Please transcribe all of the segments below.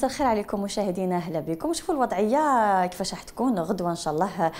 مساء الخير عليكم مشاهدينا اهلا بكم شوفوا الوضعيه كيفاش راح تكون غدوه ان شاء الله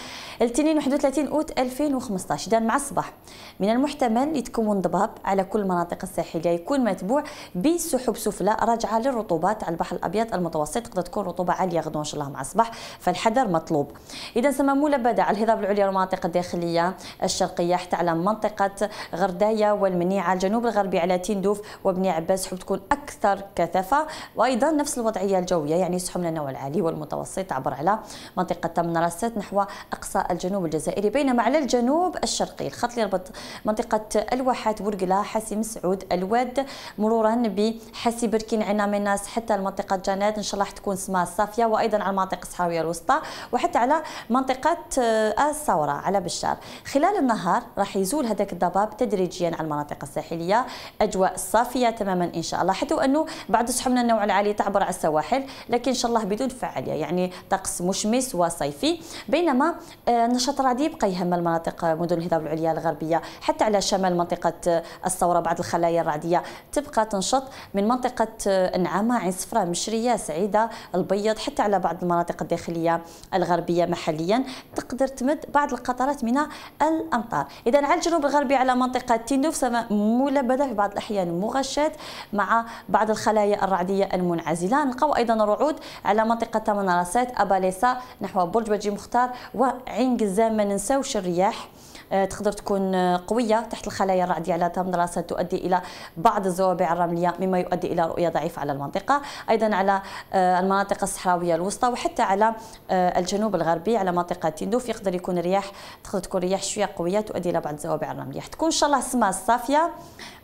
الاثنين 31 اوت 2015 دان مع الصباح من المحتمل يتكون ضباب على كل المناطق الساحليه يكون متبوع بسحب سفلى راجعه للرطوبات على البحر الابيض المتوسط تقدر تكون رطوبه عاليه غدوه ان شاء الله مع الصباح فالحذر مطلوب اذا سما ملبده على الهضاب العليا والمناطق الداخليه الشرقيه حتى على منطقه غردايه والمنيعه الجنوب الغربي على تندوف وبني عباس حب تكون اكثر كثافه وايضا نفس الوضعيه التنقية الجوية يعني سحب النوع العالي والمتوسط تعبر على منطقة منرست نحو أقصى الجنوب الجزائري بينما على الجنوب الشرقي الخط اللي يربط منطقة الواحات ورقلة حاسي مسعود الواد مرورا بحاسي بركين من ناس حتى المنطقة جنات إن شاء الله تكون سما صافية وأيضا على المناطق الصحراوية الوسطى وحتى على منطقة آه، الثورة على بشار خلال النهار راح يزول هذاك الضباب تدريجيا على المناطق الساحلية أجواء صافية تماما إن شاء الله حتى وأنه بعد سحبنا النوع العالي تعبر على السواد السواحل لكن ان شاء الله بدون فعاليه يعني طقس مشمس وصيفي بينما النشاط آه، الرعدي يبقى يهم المناطق مدن الهضاب العليا الغربيه حتى على شمال منطقه آه، الثوره بعض الخلايا الرعديه تبقى تنشط من منطقه النعامه آه، عين صفراء مشريه سعيده البيض حتى على بعض المناطق الداخليه الغربيه محليا تقدر تمد بعض القطرات من الامطار اذا على الجنوب الغربي على منطقه تندوف سماء ملبده في بعض الاحيان مغشات مع بعض الخلايا الرعديه المنعزله نلقاو وأيضا رعود على منطقة منارسات أباليسا نحو برج بجي مختار وعين قزام ما ننساوش الرياح آه، تقدر تكون آه، قويه تحت الخلايا الرعديه على دراسه تؤدي الى بعض الزوابع الرمليه مما يؤدي الى رؤيه ضعيفه على المنطقه ايضا على آه، المناطق الصحراويه الوسطى وحتى على الجنوب الغربي على منطقه تندوف يقدر يكون رياح تقدر تكون رياح شويه قويه تؤدي الى بعض الزوابع الرمليه تكون ان شاء الله السماء صافيه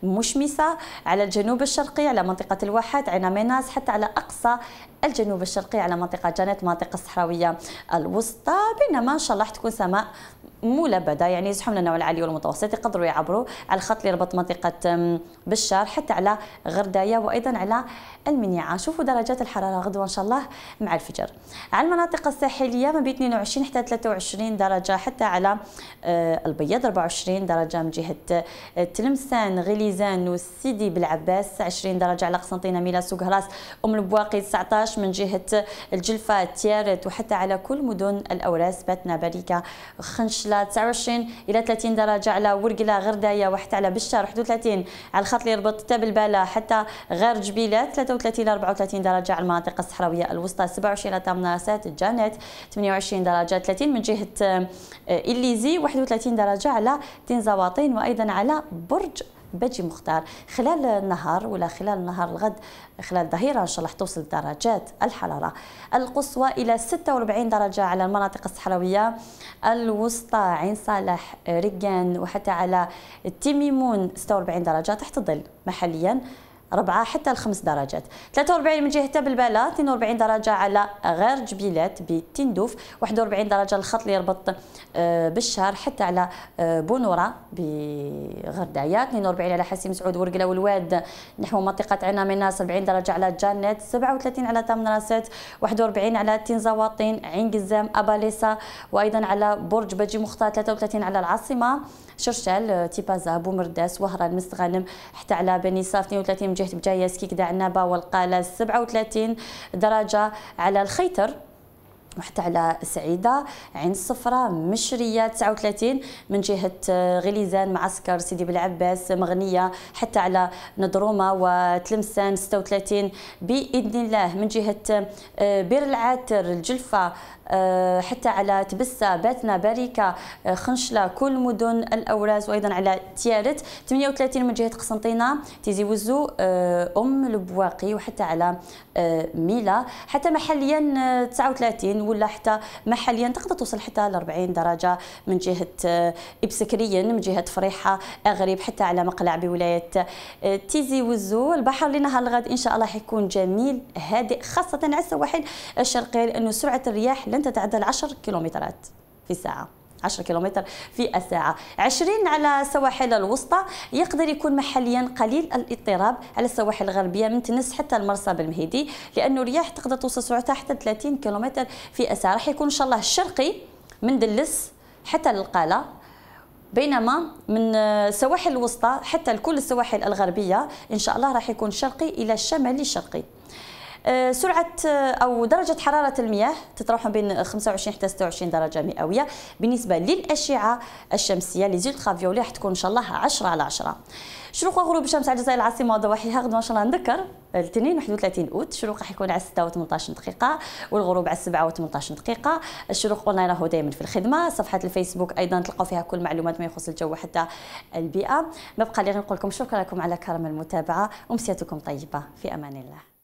مشمسه على الجنوب الشرقي على منطقه الواحات عين ميناس حتى على اقصى الجنوب الشرقي على منطقه جنات منطقه الصحراويه الوسطى بينما ان شاء الله تكون سماء مو لبدا يعني يزحوا من النوع العالي والمتوسط يقدروا يعبروا على الخط اللي يربط منطقه بشار حتى على غردايه وايضا على المنيعه شوفوا درجات الحراره غدوه ان شاء الله مع الفجر على المناطق الساحليه ما بين 22 حتى 23 درجه حتى على أه، البيض 24 درجه من جهه أه، تلمسان غليزان وسيدي بالعباس 20 درجه على قسنطينه ميلا سوق هراس ام البواقي 19 من جهه الجلفه تيارت وحتى على كل مدن الاوراس باتنا بريكه خنش منعش ل 29 الى 30 درجه على ورقله غردايه وحتى على بشار 31 على الخط اللي يربط تبل بالا حتى غير جبيله 33 الى 34 درجه على المناطق الصحراويه الوسطى 27 الى 18 جانيت 28 درجه 30 من جهه آه، اليزي 31 درجه على تنزاواطين وايضا على برج بجي مختار خلال النهار ولا خلال نهار الغد خلال الظهيره ان شاء الله توصل درجات الحراره القصوى الى 46 درجه على المناطق الصحراويه الوسطى عين صالح رقان وحتى على التيميمون 46 درجه تحت ظل محليا ربعة حتى الخمس درجات 43 من جهة بالبالة 42 درجة على غير جبيلات بتندوف 41 درجة الخط اللي يربط آه، بالشهر حتى على آه، بونورة بغردايا 42 على حسيم سعود ورقلة والواد نحو منطقة عنا من 70 درجة على جانيت 37 على تامن راست 41 على تين زواطين عين قزام أباليسا وأيضا على برج بجي مختار 33 على العاصمة شرشال آه، تيبازا بومرداس وهران مستغانم حتى على بني صاف 32 من جهة جهه بجايه سكيك دعنابه والقاله 37 درجه على الخيتر وحتى على سعيده عين الصفرة مشريه 39 من جهه آه، غليزان معسكر سيدي بلعباس مغنيه حتى على نضرومه وتلمسان 36 باذن الله من جهه آه، بير العاتر الجلفه آه، حتى على تبسة باتنا باريكا خنشلة كل مدن الأوراس وأيضا على تيارت 38 من جهة قسنطينة تيزي وزو أم البواقي وحتى على ميلا حتى محليا 39 ولا حتى محليا تقدر توصل حتى ل 40 درجه من جهه آه، ابسكريا من جهه فريحه اغرب حتى على مقلع بولايه آه، تيزي وزو البحر لنهار الغد ان شاء الله حيكون جميل هادئ خاصه على السواحل الشرقيه لانه سرعه الرياح لن تتعدى 10 كيلومترات في الساعه 10 كيلومتر في الساعة 20 على السواحل الوسطى يقدر يكون محليا قليل الاضطراب على السواحل الغربية من تنس حتى المرسى بالمهيدي لأنه الرياح تقدر توصل سرعتها حتى 30 كيلومتر في الساعة راح يكون إن شاء الله الشرقي من دلس حتى للقالة بينما من السواحل الوسطى حتى لكل السواحل الغربية إن شاء الله راح يكون شرقي إلى الشمالي الشرقي آه، سرعه آه، او درجه حراره المياه تتراوح بين 25 حتى 26 درجه مئويه بالنسبه للاشعه الشمسيه لي فيولي راح تكون ان شاء الله 10 على 10 شروق وغروب الشمس على الجزائر العاصمه وضواحيها غدا ان شاء الله نذكر الاثنين 31 اوت الشروق راح يكون على 6 و18 دقيقه والغروب على 7 و18 دقيقه الشروق اونلاين راهو دائما في الخدمه صفحه الفيسبوك ايضا تلقاو فيها كل معلومات ما يخص الجو وحتى البيئه ما بقى لي نقول لكم شكرا لكم على كرم المتابعه امسيتكم طيبه في امان الله